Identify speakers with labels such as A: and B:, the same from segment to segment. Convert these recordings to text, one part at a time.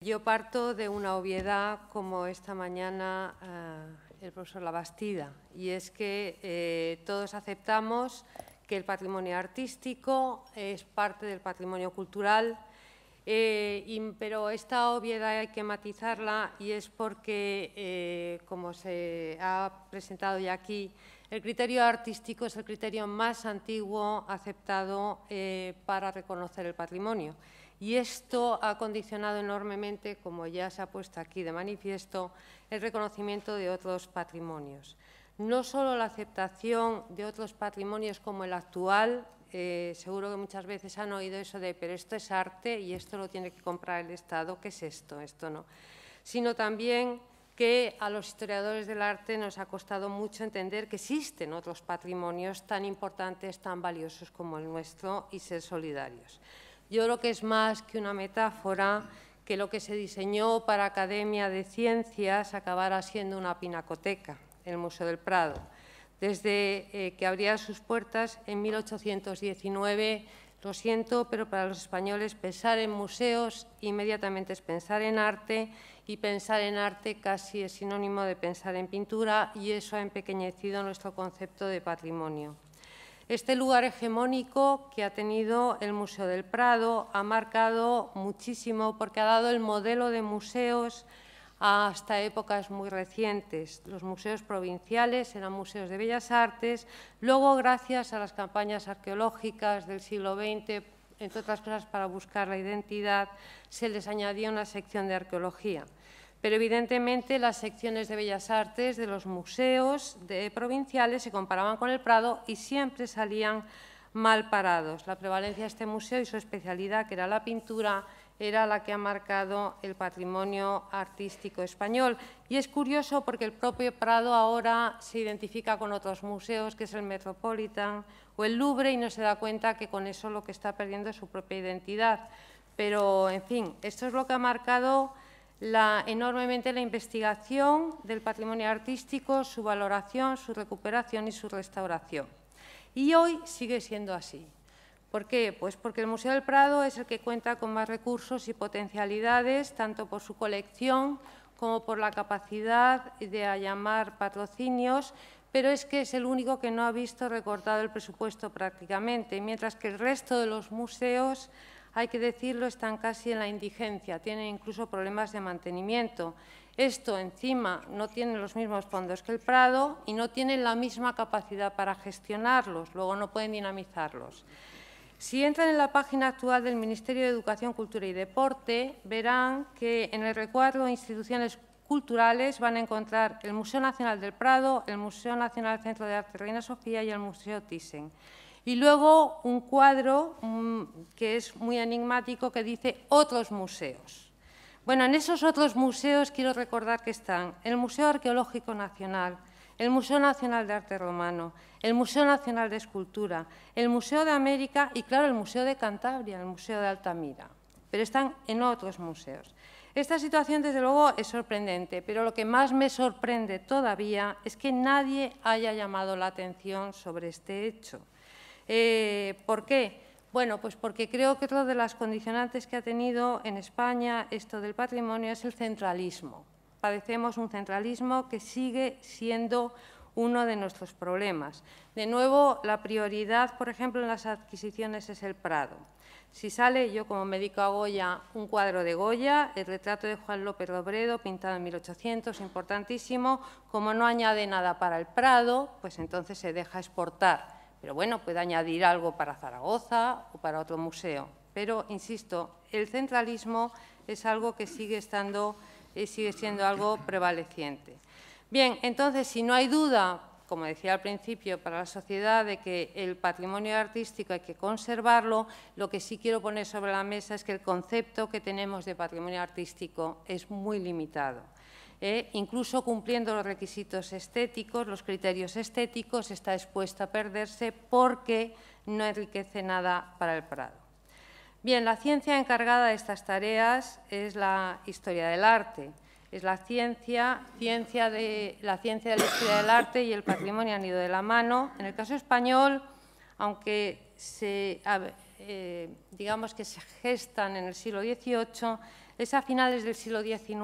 A: Yo parto de una obviedad como esta mañana eh, el profesor Labastida, y es que eh, todos aceptamos que el patrimonio artístico es parte del patrimonio cultural eh, pero esta obviedad hay que matizarla y es porque, eh, como se ha presentado ya aquí, el criterio artístico es el criterio más antiguo aceptado eh, para reconocer el patrimonio. Y esto ha condicionado enormemente, como ya se ha puesto aquí de manifiesto, el reconocimiento de otros patrimonios. No solo la aceptación de otros patrimonios como el actual, eh, seguro que muchas veces han oído eso de, pero esto es arte y esto lo tiene que comprar el Estado, ¿qué es esto? Esto no. Sino también que a los historiadores del arte nos ha costado mucho entender que existen otros patrimonios tan importantes, tan valiosos como el nuestro y ser solidarios. Yo creo que es más que una metáfora que lo que se diseñó para Academia de Ciencias acabara siendo una pinacoteca, el Museo del Prado desde eh, que abría sus puertas en 1819. Lo siento, pero para los españoles pensar en museos inmediatamente es pensar en arte y pensar en arte casi es sinónimo de pensar en pintura y eso ha empequeñecido nuestro concepto de patrimonio. Este lugar hegemónico que ha tenido el Museo del Prado ha marcado muchísimo porque ha dado el modelo de museos hasta ah, épocas muy recientes. Los museos provinciales eran museos de bellas artes, luego gracias a las campañas arqueológicas del siglo XX, entre otras cosas para buscar la identidad, se les añadía una sección de arqueología. Pero evidentemente las secciones de bellas artes de los museos provinciales se comparaban con el Prado y siempre salían mal parados. La prevalencia de este museo y su especialidad, que era la pintura, era la que ha marcado el patrimonio artístico español. Y es curioso porque el propio Prado ahora se identifica con otros museos, que es el Metropolitan o el Louvre, y no se da cuenta que con eso lo que está perdiendo es su propia identidad. Pero, en fin, esto es lo que ha marcado enormemente la investigación del patrimonio artístico, su valoración, su recuperación y su restauración. Y hoy sigue siendo así. ¿Por qué? Pues porque el Museo del Prado es el que cuenta con más recursos y potencialidades, tanto por su colección como por la capacidad de llamar patrocinios, pero es que es el único que no ha visto recortado el presupuesto prácticamente, mientras que el resto de los museos, hay que decirlo, están casi en la indigencia, tienen incluso problemas de mantenimiento. Esto, encima, no tiene los mismos fondos que el Prado y no tienen la misma capacidad para gestionarlos, luego no pueden dinamizarlos. Si entran en la página actual del Ministerio de Educación, Cultura y Deporte, verán que en el recuadro instituciones culturales van a encontrar el Museo Nacional del Prado, el Museo Nacional Centro de Arte Reina Sofía y el Museo Thyssen. Y luego un cuadro mm, que es muy enigmático que dice otros museos. Bueno, en esos otros museos quiero recordar que están el Museo Arqueológico Nacional, el Museo Nacional de Arte Romano, el Museo Nacional de Escultura, el Museo de América y, claro, el Museo de Cantabria, el Museo de Altamira, pero están en otros museos. Esta situación, desde luego, es sorprendente, pero lo que más me sorprende todavía es que nadie haya llamado la atención sobre este hecho. Eh, ¿Por qué? Bueno, pues porque creo que otra de las condicionantes que ha tenido en España esto del patrimonio es el centralismo padecemos un centralismo que sigue siendo uno de nuestros problemas. De nuevo, la prioridad, por ejemplo, en las adquisiciones es el Prado. Si sale, yo como médico a Goya, un cuadro de Goya, el retrato de Juan López Robredo, pintado en 1800, importantísimo, como no añade nada para el Prado, pues entonces se deja exportar. Pero bueno, puede añadir algo para Zaragoza o para otro museo. Pero, insisto, el centralismo es algo que sigue estando y sigue siendo algo prevaleciente. Bien, entonces, si no hay duda, como decía al principio, para la sociedad de que el patrimonio artístico hay que conservarlo, lo que sí quiero poner sobre la mesa es que el concepto que tenemos de patrimonio artístico es muy limitado. ¿eh? incluso cumpliendo los requisitos estéticos, los criterios estéticos, está expuesto a perderse porque no enriquece nada para el Prado. Bien, la ciencia encargada de estas tareas es la historia del arte. Es la ciencia, ciencia de, la ciencia de la historia del arte y el patrimonio han ido de la mano. En el caso español, aunque se, eh, digamos que se gestan en el siglo XVIII, es a finales del siglo XIX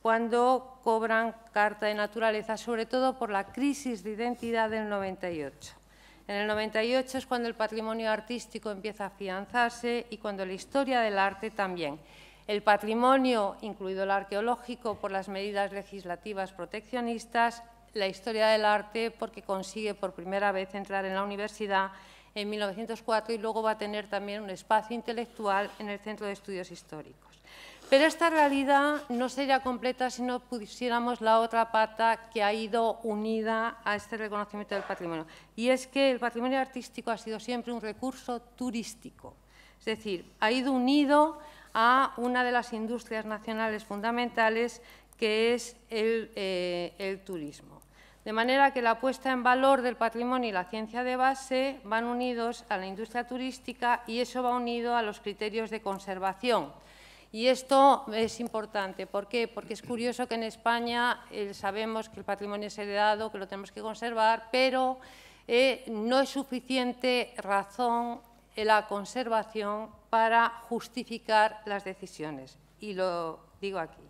A: cuando cobran carta de naturaleza, sobre todo por la crisis de identidad del 98. En el 98 es cuando el patrimonio artístico empieza a afianzarse y cuando la historia del arte también. El patrimonio, incluido el arqueológico, por las medidas legislativas proteccionistas, la historia del arte porque consigue por primera vez entrar en la universidad en 1904 y luego va a tener también un espacio intelectual en el Centro de Estudios Históricos. Pero esta realidad no sería completa si no pusiéramos la otra pata que ha ido unida a este reconocimiento del patrimonio. Y es que el patrimonio artístico ha sido siempre un recurso turístico. Es decir, ha ido unido a una de las industrias nacionales fundamentales que es el, eh, el turismo. De manera que la puesta en valor del patrimonio y la ciencia de base van unidos a la industria turística y eso va unido a los criterios de conservación y esto es importante. ¿Por qué? Porque es curioso que en España eh, sabemos que el patrimonio es heredado, que lo tenemos que conservar, pero eh, no es suficiente razón la conservación para justificar las decisiones. Y lo digo aquí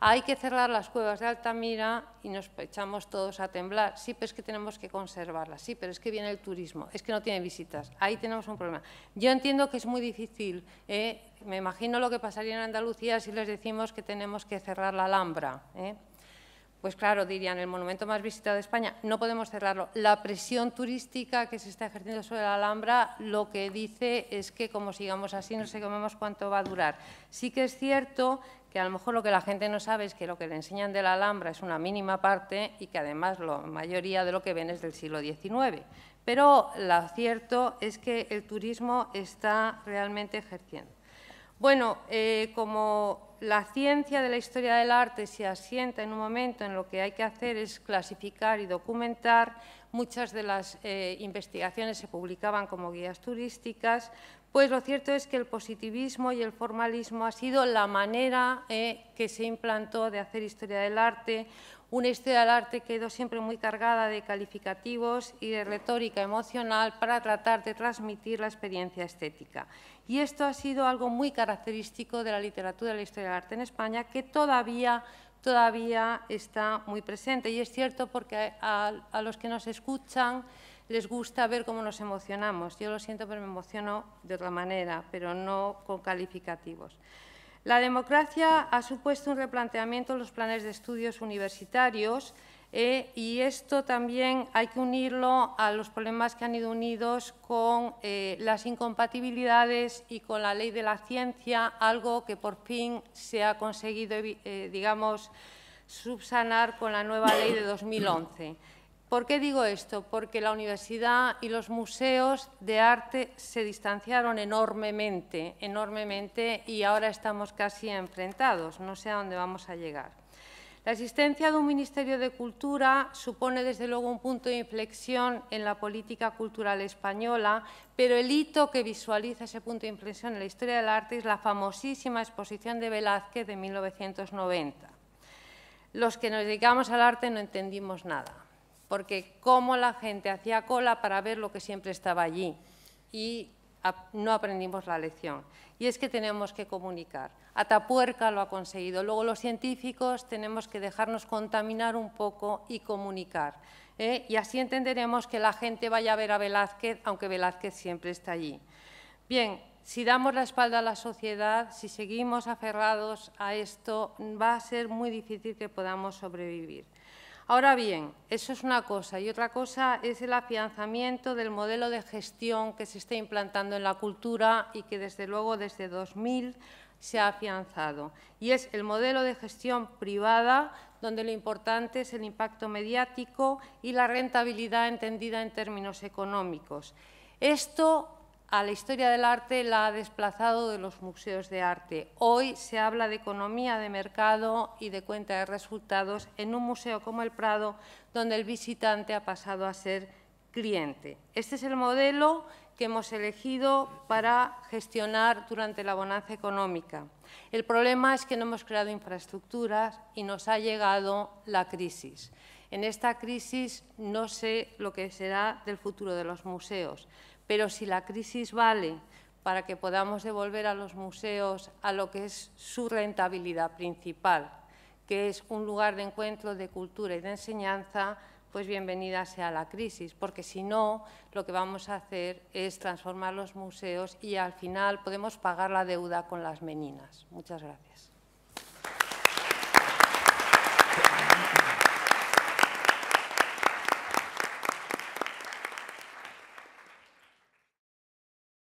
A: hay que cerrar las cuevas de Altamira y nos echamos todos a temblar. Sí, pero es que tenemos que conservarlas, sí, pero es que viene el turismo, es que no tiene visitas, ahí tenemos un problema. Yo entiendo que es muy difícil, ¿eh? me imagino lo que pasaría en Andalucía si les decimos que tenemos que cerrar la Alhambra. ¿eh? Pues claro, dirían, el monumento más visitado de España, no podemos cerrarlo. La presión turística que se está ejerciendo sobre la Alhambra lo que dice es que como sigamos así no sé cómo cuánto va a durar. Sí que es cierto que a lo mejor lo que la gente no sabe es que lo que le enseñan de la Alhambra es una mínima parte y que además la mayoría de lo que ven es del siglo XIX. Pero lo cierto es que el turismo está realmente ejerciendo. Bueno, eh, como la ciencia de la historia del arte se asienta en un momento en lo que hay que hacer es clasificar y documentar, muchas de las eh, investigaciones se publicaban como guías turísticas, pues lo cierto es que el positivismo y el formalismo ha sido la manera eh, que se implantó de hacer historia del arte, una historia del arte quedó siempre muy cargada de calificativos y de retórica emocional para tratar de transmitir la experiencia estética. Y esto ha sido algo muy característico de la literatura de la historia del arte en España, que todavía todavía está muy presente. Y es cierto porque a los que nos escuchan les gusta ver cómo nos emocionamos. Yo lo siento, pero me emociono de otra manera, pero no con calificativos. La democracia ha supuesto un replanteamiento en los planes de estudios universitarios eh, y esto también hay que unirlo a los problemas que han ido unidos con eh, las incompatibilidades y con la ley de la ciencia, algo que por fin se ha conseguido, eh, digamos, subsanar con la nueva ley de 2011. ¿Por qué digo esto? Porque la universidad y los museos de arte se distanciaron enormemente, enormemente, y ahora estamos casi enfrentados. No sé a dónde vamos a llegar. La existencia de un Ministerio de Cultura supone, desde luego, un punto de inflexión en la política cultural española, pero el hito que visualiza ese punto de inflexión en la historia del arte es la famosísima exposición de Velázquez de 1990. Los que nos dedicamos al arte no entendimos nada porque cómo la gente hacía cola para ver lo que siempre estaba allí y no aprendimos la lección. Y es que tenemos que comunicar. Atapuerca lo ha conseguido. Luego los científicos tenemos que dejarnos contaminar un poco y comunicar. ¿eh? Y así entenderemos que la gente vaya a ver a Velázquez, aunque Velázquez siempre está allí. Bien, si damos la espalda a la sociedad, si seguimos aferrados a esto, va a ser muy difícil que podamos sobrevivir. Ahora bien, eso es una cosa y otra cosa es el afianzamiento del modelo de gestión que se está implantando en la cultura y que desde luego desde 2000 se ha afianzado. Y es el modelo de gestión privada donde lo importante es el impacto mediático y la rentabilidad entendida en términos económicos. Esto a la historia del arte la ha desplazado de los museos de arte. Hoy se habla de economía de mercado y de cuenta de resultados en un museo como el Prado, donde el visitante ha pasado a ser cliente. Este es el modelo que hemos elegido para gestionar durante la bonanza económica. El problema es que no hemos creado infraestructuras y nos ha llegado la crisis. En esta crisis no sé lo que será del futuro de los museos, pero si la crisis vale para que podamos devolver a los museos a lo que es su rentabilidad principal, que es un lugar de encuentro de cultura y de enseñanza, pues bienvenida sea la crisis, porque si no, lo que vamos a hacer es transformar los museos y al final podemos pagar la deuda con las meninas. Muchas gracias.